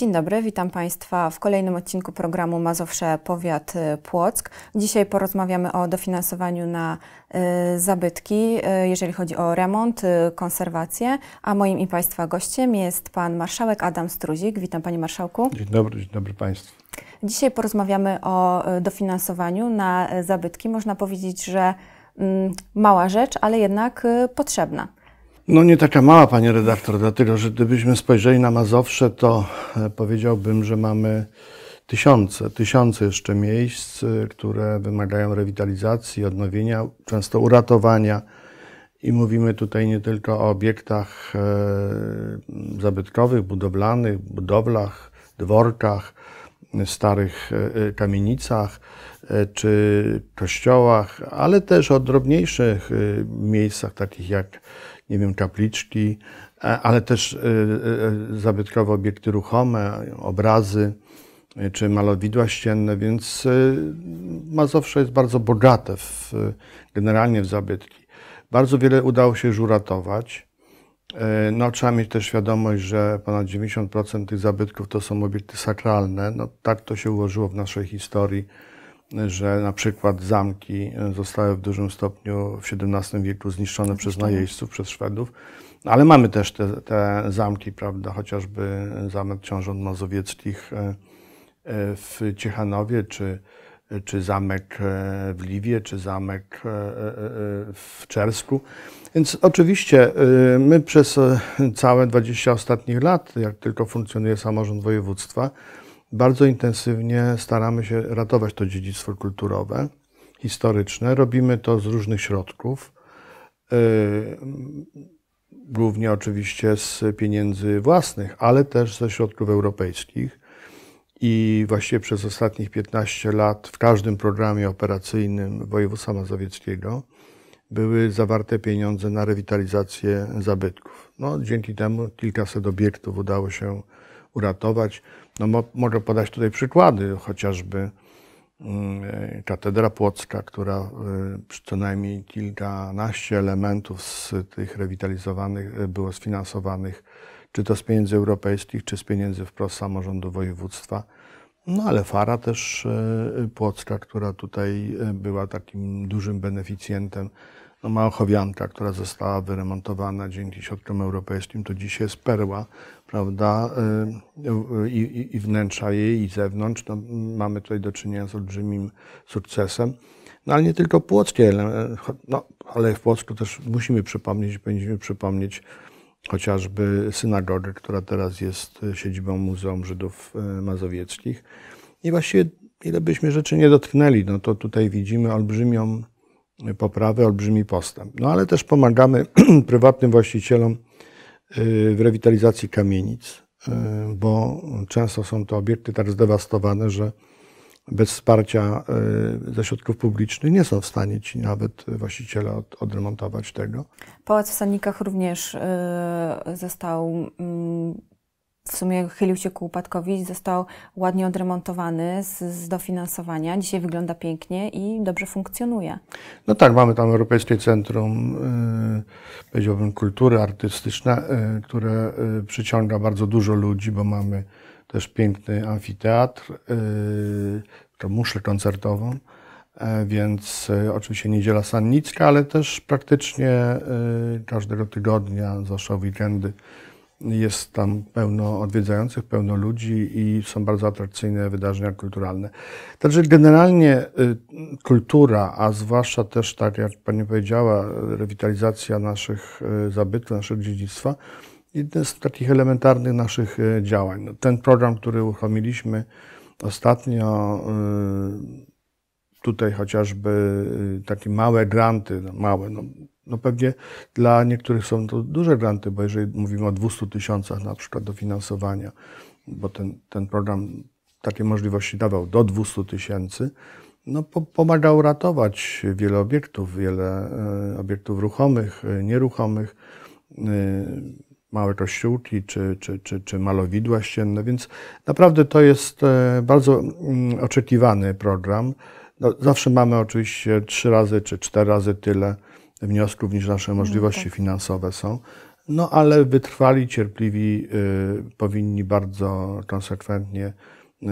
Dzień dobry, witam Państwa w kolejnym odcinku programu Mazowsze Powiat y, Płock. Dzisiaj porozmawiamy o dofinansowaniu na y, zabytki, y, jeżeli chodzi o remont, konserwację, a moim i Państwa gościem jest Pan Marszałek Adam Struzik. Witam Panie Marszałku. Dzień dobry, dzień dobry Państwu. Dzisiaj porozmawiamy o dofinansowaniu na zabytki. Można powiedzieć, że mm, mała rzecz, ale jednak potrzebna. No nie taka mała, panie redaktor, dlatego że gdybyśmy spojrzeli na Mazowsze, to e, powiedziałbym, że mamy tysiące, tysiące jeszcze miejsc, e, które wymagają rewitalizacji, odnowienia, często uratowania. I mówimy tutaj nie tylko o obiektach e, zabytkowych, budowlanych, budowlach, dworkach, starych e, e, kamienicach e, czy kościołach, ale też o drobniejszych miejscach, takich jak, nie wiem, kapliczki, ale też zabytkowe obiekty ruchome, obrazy czy malowidła ścienne, więc Mazowsze jest bardzo bogate w, generalnie w zabytki. Bardzo wiele udało się już uratować. E, no, trzeba mieć też świadomość, że ponad 90% tych zabytków to są obiekty sakralne. No, tak to się ułożyło w naszej historii, że na przykład zamki e, zostały w dużym stopniu w XVII wieku zniszczone przez najeźdźców, przez Szwedów. Ale mamy też te, te zamki, prawda, chociażby zamek książąt mazowieckich e, w Ciechanowie, czy czy zamek e, w Liwie, czy zamek e, e, w Czersku. Więc oczywiście my przez całe 20 ostatnich lat, jak tylko funkcjonuje samorząd województwa, bardzo intensywnie staramy się ratować to dziedzictwo kulturowe, historyczne. Robimy to z różnych środków. Głównie oczywiście z pieniędzy własnych, ale też ze środków europejskich i właściwie przez ostatnich 15 lat w każdym programie operacyjnym województwa mazowieckiego były zawarte pieniądze na rewitalizację zabytków. No, dzięki temu kilkaset obiektów udało się uratować. No, mo mogę podać tutaj przykłady, chociażby mm, katedra płocka, która y, co najmniej kilkanaście elementów z tych rewitalizowanych y, było sfinansowanych czy to z pieniędzy europejskich, czy z pieniędzy wprost samorządu województwa. No ale Fara też e, Płocka, która tutaj e, była takim dużym beneficjentem, no Małachowianka, która została wyremontowana dzięki środkom europejskim, to dzisiaj jest perła, prawda, e, i, i, i wnętrza jej, i zewnątrz. No, mamy tutaj do czynienia z olbrzymim sukcesem. No ale nie tylko płockie, no, ale w Płocku też musimy przypomnieć, będziemy przypomnieć chociażby synagogę, która teraz jest e, siedzibą Muzeum Żydów e, Mazowieckich. I właściwie ile byśmy rzeczy nie dotknęli, no to tutaj widzimy olbrzymią poprawę, olbrzymi postęp. No ale też pomagamy prywatnym właścicielom e, w rewitalizacji kamienic, bo często są to obiekty tak zdewastowane, że bez wsparcia y, ze środków publicznych nie są w stanie ci nawet właściciele od, odremontować tego. Pałac w Sanikach również y, został mm, w sumie chylił się ku upadkowi, został ładnie odremontowany z, z, dofinansowania. Dzisiaj wygląda pięknie i dobrze funkcjonuje. No tak, mamy tam Europejskie Centrum, y, powiedziałbym, kultury artystyczne, które przyciąga bardzo dużo ludzi, bo mamy też piękny amfiteatr, yy, tą muszę koncertową, e, więc e, oczywiście niedziela sannicka, ale też praktycznie e, każdego tygodnia, zwłaszcza weekendy, jest tam pełno odwiedzających, pełno ludzi i są bardzo atrakcyjne wydarzenia kulturalne. Także generalnie kultura, a zwłaszcza też, tak jak Pani powiedziała, rewitalizacja naszych zabytków, naszego dziedzictwa, jeden z takich elementarnych naszych e, działań. No, ten program, który uruchomiliśmy ostatnio, e, tutaj chociażby e, takie małe granty, no, małe, no, no pewnie dla niektórych są to duże granty, bo jeżeli mówimy o 200 tysiącach na przykład dofinansowania, bo ten, ten program takie możliwości dawał do 200 tysięcy, no, po, pomagał ratować wiele obiektów, wiele obiektów ruchomych, nieruchomych małe kościółki czy, czy, czy, czy malowidła ścienne, więc naprawdę to jest e, bardzo mm, oczekiwany program. No, zawsze mamy oczywiście trzy razy czy cztery razy tyle wniosków niż nasze no możliwości tak. finansowe są. No ale wytrwali, cierpliwi y, powinni bardzo konsekwentnie y,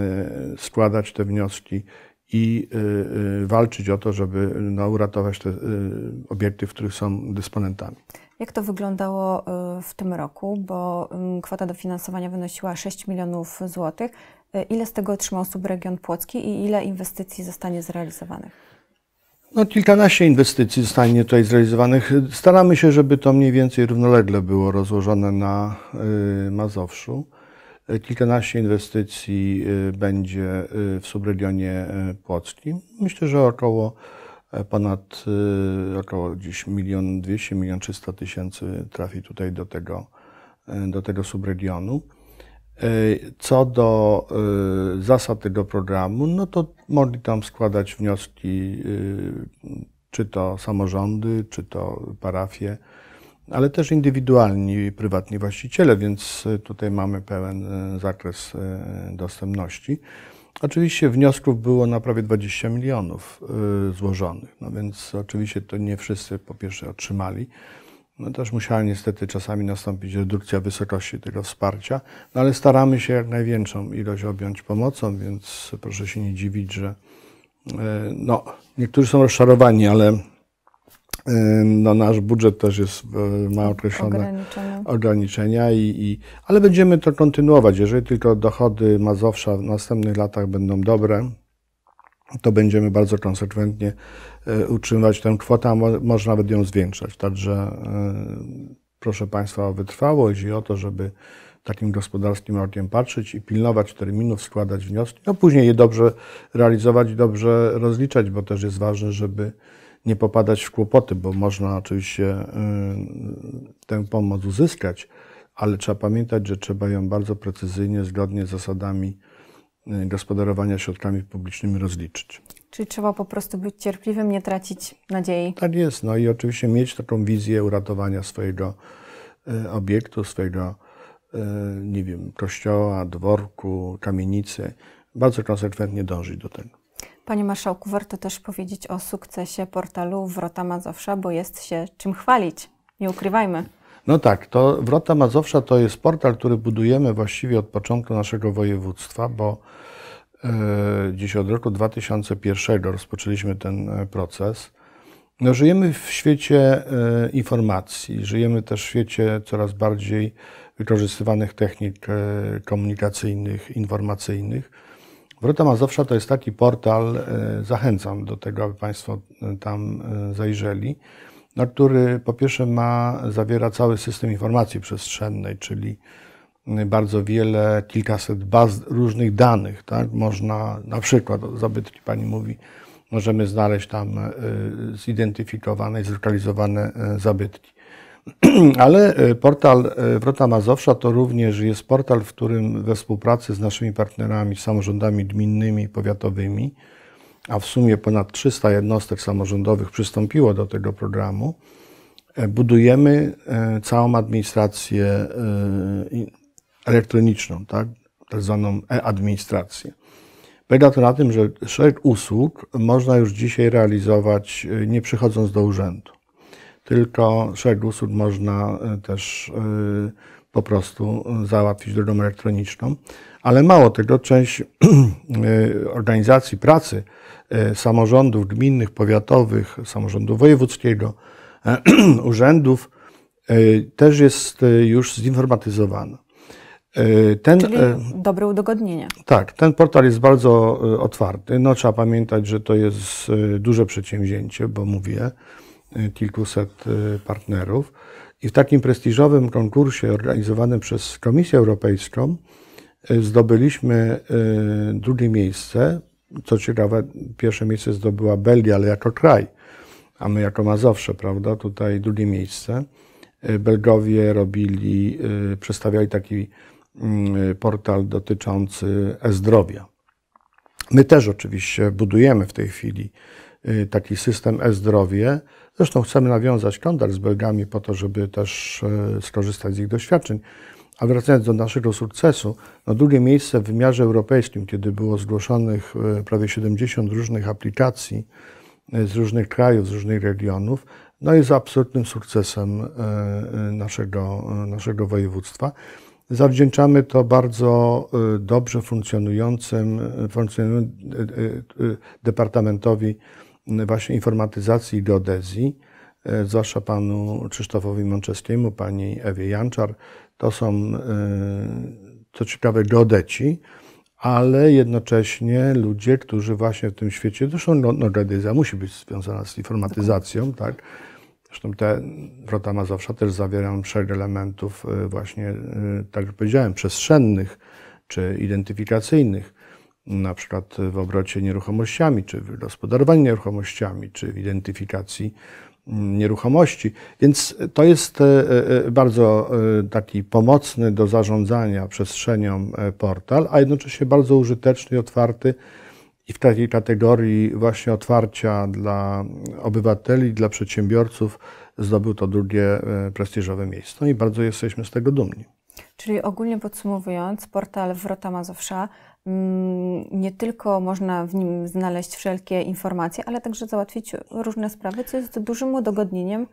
składać te wnioski i y, y, walczyć o to, żeby y, no, uratować te obiekty, w których są dysponentami. Jak to wyglądało w tym roku? Bo kwota dofinansowania wynosiła 6 milionów złotych. Ile z tego otrzymał subregion Płocki i ile inwestycji zostanie zrealizowanych? No, kilkanaście inwestycji zostanie tutaj zrealizowanych. Staramy się, żeby to mniej więcej równolegle było rozłożone na Mazowszu. Kilkanaście inwestycji y, będzie y, w subregionie y, płockim. Myślę, że około e, ponad około gdzieś milion dwieście, milion trzysta tysięcy trafi tutaj do tego, e, do tego subregionu. E, co do zasad tego programu, no to mogli tam składać wnioski czy to samorządy, czy to parafie, ale też indywidualni, prywatni właściciele, więc e, tutaj mamy pełen e, zakres e, dostępności. Oczywiście wniosków było na prawie 20 milionów złożonych, no więc oczywiście to nie wszyscy po pierwsze otrzymali. No też musiała niestety czasami nastąpić redukcja wysokości tego wsparcia, no ale staramy się jak największą ilość objąć pomocą, więc proszę się nie dziwić, że no, niektórzy są rozczarowani, ale no, nasz budżet też jest, e, ma określone ograniczenia, ograniczenia i, i, ale będziemy to kontynuować. Jeżeli tylko dochody Mazowsza w następnych latach będą dobre, to będziemy bardzo konsekwentnie e, utrzymywać tę kwotę, a może nawet ją zwiększać. Także e, proszę Państwa o wytrwałość i o to, żeby takim gospodarskim okiem patrzeć i pilnować terminów, składać wnioski, a później je dobrze realizować, i dobrze rozliczać, bo też jest ważne, żeby nie popadać w kłopoty, bo można oczywiście y, tę pomoc uzyskać, ale trzeba pamiętać, że trzeba ją bardzo precyzyjnie, zgodnie z zasadami y, gospodarowania środkami publicznymi rozliczyć. Czyli trzeba po prostu być cierpliwym, nie tracić nadziei. Tak jest, no i oczywiście mieć taką wizję uratowania swojego y, obiektu, swojego, nie wiem, kościoła, dworku, kamienicy. Bardzo konsekwentnie dążyć do tego. Panie Marszałku, warto też powiedzieć o sukcesie portalu Wrota Mazowsza, bo jest się czym chwalić. Nie ukrywajmy. No tak, to Wrota Mazowsza to jest portal, który budujemy właściwie od początku naszego województwa, bo e, dziś od roku 2001 rozpoczęliśmy ten e, proces. No, żyjemy w świecie e, informacji, żyjemy też w świecie coraz bardziej wykorzystywanych technik e, komunikacyjnych, informacyjnych. Wrota Mazowsza to jest taki portal, e, zachęcam do tego, aby Państwo e, tam e, zajrzeli, na który po pierwsze ma, zawiera cały system informacji przestrzennej, czyli bardzo wiele, kilkaset baz różnych danych, tak? Można, na przykład, zabytki Pani mówi, możemy znaleźć tam zidentyfikowane i zlokalizowane zabytki. Ale e, portal e, Wrota Mazowsza to również jest portal, w którym we współpracy z naszymi partnerami, samorządami gminnymi i powiatowymi, a w sumie ponad 300 jednostek samorządowych przystąpiło do tego programu, e, budujemy całą administrację elektroniczną, tak, tak zwaną e-administrację. Polega to na tym, że szereg usług można już dzisiaj realizować nie przychodząc do urzędu tylko szereg usług można e, też e, po prostu załatwić drogą elektroniczną. Ale mało tego, część e, organizacji pracy samorządów gminnych, powiatowych, samorządu wojewódzkiego, urzędów też jest już zinformatyzowana. Ten, Czyli dobre udogodnienie. Tak, ten portal jest bardzo otwarty. No, trzeba pamiętać, że to jest duże przedsięwzięcie, bo mówię, Y, kilkuset y, partnerów. I w takim prestiżowym konkursie organizowanym przez Komisję Europejską y, zdobyliśmy drugie miejsce. Co ciekawe, pierwsze miejsce zdobyła Belgia, ale jako kraj, a my jako Mazowsze, prawda, tutaj drugie miejsce. Belgowie robili, przedstawiali taki portal dotyczący e-zdrowia. My też oczywiście budujemy w tej chwili Y, taki system e-zdrowie. Zresztą chcemy nawiązać kontakt z Belgami po to, żeby też e, skorzystać z ich doświadczeń. A wracając do naszego sukcesu, na no, drugie miejsce w wymiarze europejskim, kiedy było zgłoszonych e, prawie 70 różnych aplikacji e, z różnych krajów, z różnych regionów, no jest absolutnym sukcesem naszego, naszego województwa. Zawdzięczamy to bardzo dobrze funkcjonującym, funkcjonującym departamentowi właśnie informatyzacji i geodezji, e, zwłaszcza panu Krzysztofowi Mączeskiemu, pani Ewie Janczar. To są, e, co ciekawe, geodeci, ale jednocześnie ludzie, którzy właśnie w tym świecie, zresztą no, no geodezja musi być związana z informatyzacją, tak? Zresztą te wrota Mazowsza też zawierają szereg elementów e, właśnie, tak jak powiedziałem, przestrzennych czy identyfikacyjnych na przykład w obrocie nieruchomościami, czy w gospodarowaniu nieruchomościami, czy w identyfikacji mm, nieruchomości. Więc to jest e, e, bardzo e, taki pomocny do zarządzania przestrzenią portal, a jednocześnie bardzo użyteczny i otwarty i w takiej kategorii właśnie otwarcia dla obywateli, dla przedsiębiorców zdobył to drugie prestiżowe miejsce. No i bardzo jesteśmy z tego dumni. Czyli ogólnie podsumowując, portal Wrota Mazowsza Mm, nie tylko można w nim znaleźć wszelkie informacje, ale także załatwić różne sprawy, co jest dużym udogodnieniem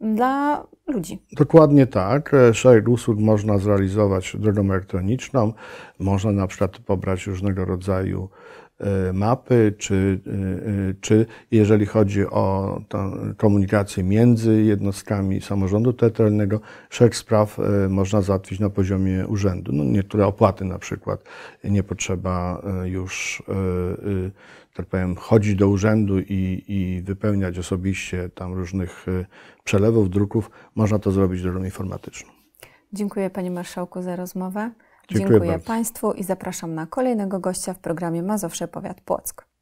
dla ludzi. Dokładnie tak. Szereg usług można zrealizować drogą elektroniczną. Można na przykład pobrać różnego rodzaju E, mapy, czy, e, e, czy jeżeli chodzi o komunikację między jednostkami samorządu terytorialnego, szereg spraw można załatwić na poziomie urzędu. No, niektóre opłaty na przykład nie potrzeba już, tak powiem, chodzić do urzędu i, i wypełniać osobiście tam różnych przelewów, druków. Można to zrobić drogą informatyczną. Dziękuję Panie Marszałku za rozmowę. Dziękuję, Dziękuję Państwu i zapraszam na kolejnego gościa w programie Mazowsze Powiat Płock.